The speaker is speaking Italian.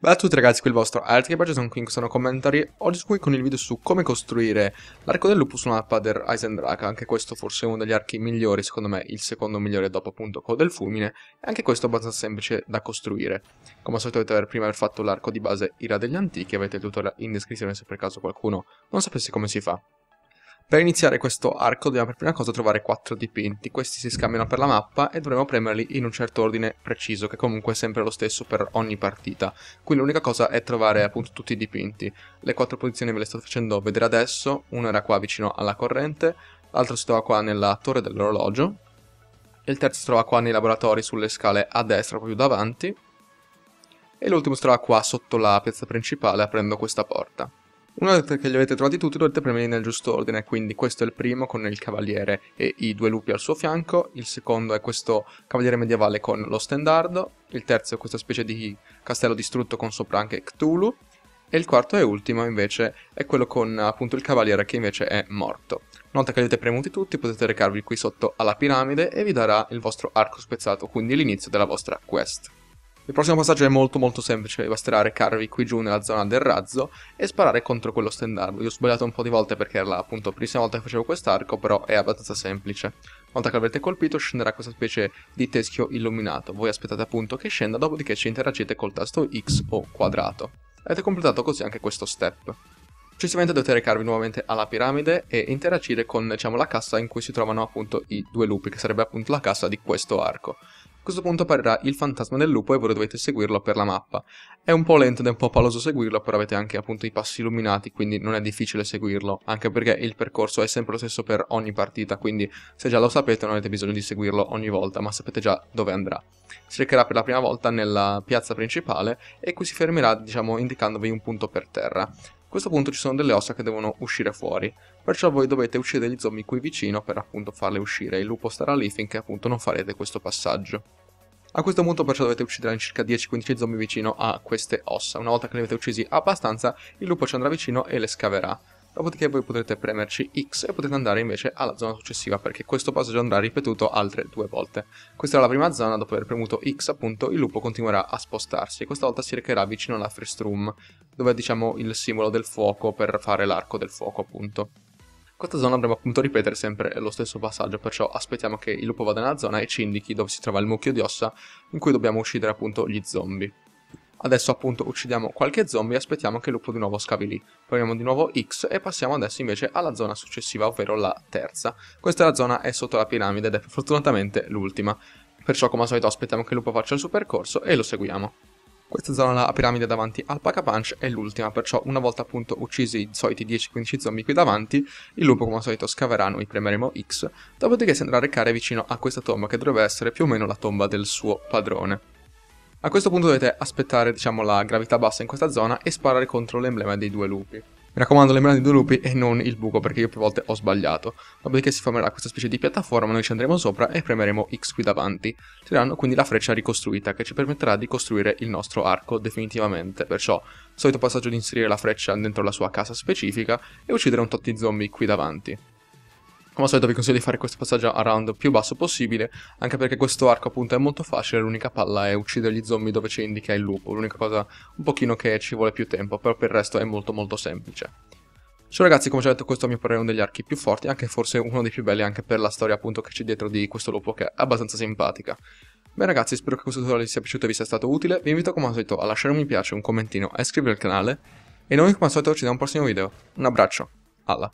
Bella a tutti ragazzi, qui il vostro Altgeberge, sono qui in questo commentary Oggi qui con il video su come costruire l'arco del lupus su una mappa del Eisendraka Anche questo forse è uno degli archi migliori, secondo me il secondo migliore dopo appunto quello del fulmine E anche questo è abbastanza semplice da costruire Come al solito dovete aver prima aver fatto l'arco di base Ira degli Antichi Avete il tutorial in descrizione se per caso qualcuno non sapesse come si fa per iniziare questo arco dobbiamo per prima cosa trovare quattro dipinti, questi si scambiano per la mappa e dovremo premerli in un certo ordine preciso, che comunque è sempre lo stesso per ogni partita. Qui l'unica cosa è trovare appunto tutti i dipinti. Le quattro posizioni ve le sto facendo vedere adesso, uno era qua vicino alla corrente, l'altro si trova qua nella torre dell'orologio, il terzo si trova qua nei laboratori sulle scale a destra proprio davanti, e l'ultimo si trova qua sotto la piazza principale aprendo questa porta. Una volta che li avete trovati tutti dovete premerli nel giusto ordine, quindi questo è il primo con il cavaliere e i due lupi al suo fianco, il secondo è questo cavaliere medievale con lo stendardo, il terzo è questa specie di castello distrutto con sopra anche Cthulhu, e il quarto e ultimo invece è quello con appunto il cavaliere che invece è morto. Una volta che li avete premuti tutti potete recarvi qui sotto alla piramide e vi darà il vostro arco spezzato, quindi l'inizio della vostra quest. Il prossimo passaggio è molto molto semplice, basterà recarvi qui giù nella zona del razzo e sparare contro quello stendardo. Io ho sbagliato un po' di volte perché era appunto la prima volta che facevo quest'arco, però è abbastanza semplice. Una volta che l'avrete colpito scenderà questa specie di teschio illuminato, voi aspettate appunto che scenda, dopodiché ci interagite col tasto X o quadrato. Avete completato così anche questo step. Successivamente dovete recarvi nuovamente alla piramide e interagire con diciamo, la cassa in cui si trovano appunto i due lupi, che sarebbe appunto la cassa di questo arco questo punto apparirà il fantasma del lupo e voi dovete seguirlo per la mappa. È un po' lento ed è un po' paloso seguirlo, però avete anche appunto i passi illuminati, quindi non è difficile seguirlo, anche perché il percorso è sempre lo stesso per ogni partita, quindi se già lo sapete non avete bisogno di seguirlo ogni volta, ma sapete già dove andrà. Si recherà per la prima volta nella piazza principale e qui si fermerà, diciamo, indicandovi un punto per terra. A questo punto ci sono delle ossa che devono uscire fuori, perciò voi dovete uccidere gli zombie qui vicino per appunto farle uscire, il lupo starà lì finché appunto non farete questo passaggio. A questo punto perciò dovete uccidere circa 10-15 zombie vicino a queste ossa, una volta che li avete uccisi abbastanza il lupo ci andrà vicino e le scaverà dopodiché voi potrete premerci X e potete andare invece alla zona successiva perché questo passaggio andrà ripetuto altre due volte. Questa era la prima zona, dopo aver premuto X appunto il lupo continuerà a spostarsi e questa volta si recherà vicino alla first room dove è diciamo il simbolo del fuoco per fare l'arco del fuoco appunto. In questa zona dovremo appunto ripetere sempre lo stesso passaggio, perciò aspettiamo che il lupo vada nella zona e ci indichi dove si trova il mucchio di ossa in cui dobbiamo uccidere appunto gli zombie. Adesso appunto uccidiamo qualche zombie e aspettiamo che il lupo di nuovo scavi lì. Proviamo di nuovo X e passiamo adesso invece alla zona successiva, ovvero la terza. Questa è la zona è sotto la piramide ed è fortunatamente l'ultima. Perciò come al solito aspettiamo che il lupo faccia il suo percorso e lo seguiamo. Questa zona la piramide davanti al Paca Punch è l'ultima, perciò una volta appunto uccisi i soliti 10-15 zombie qui davanti, il lupo come al solito scaverà, noi premeremo X, dopodiché si andrà a recare vicino a questa tomba che dovrebbe essere più o meno la tomba del suo padrone. A questo punto dovete aspettare diciamo, la gravità bassa in questa zona e sparare contro l'emblema dei due lupi. Mi raccomando l'emblema dei due lupi e non il buco perché io più volte ho sbagliato. Dopodiché si formerà questa specie di piattaforma, noi ci andremo sopra e premeremo X qui davanti. Tireranno quindi la freccia ricostruita che ci permetterà di costruire il nostro arco definitivamente. Perciò, solito passaggio di inserire la freccia dentro la sua casa specifica e uccidere un tot di zombie qui davanti. Come al solito vi consiglio di fare questo passaggio a round più basso possibile, anche perché questo arco appunto è molto facile, l'unica palla è uccidere gli zombie dove ci indica il lupo, l'unica cosa un pochino che ci vuole più tempo, però per il resto è molto molto semplice. Ciao ragazzi, come già detto questo a mio parere è uno degli archi più forti, anche forse uno dei più belli anche per la storia appunto che c'è dietro di questo lupo che è abbastanza simpatica. Beh ragazzi, spero che questo tutorial vi sia piaciuto e vi sia stato utile, vi invito come al solito a lasciare un mi piace, un commentino, a iscrivervi al canale, e noi come al solito ci vediamo al prossimo video. Un abbraccio, alla!